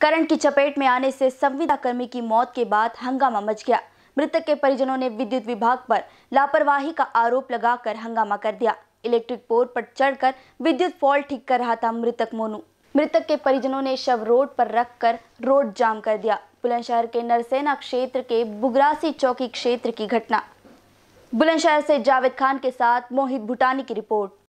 current की चपेट में आने से संविदा कर्मी की मौत के बाद हंगामा मच गया मृतक के परिजनों ने विद्युत विभाग पर लापरवाही का आरोप लगाकर हंगामा कर दिया इलेक्ट्रिक बोर्ड पर चढ़कर विद्युत फॉल्ट ठीक कर रहा था मृतक मोनू मृतक के परिजनों ने शव रोड पर रखकर रोड जाम कर दिया बुलंदशहर के नरसेना क्षेत्र के बुगरासी चौकी क्षेत्र की घटना बुलंदशहर से जावेद खान के साथ मोहित भूटानी की रिपोर्ट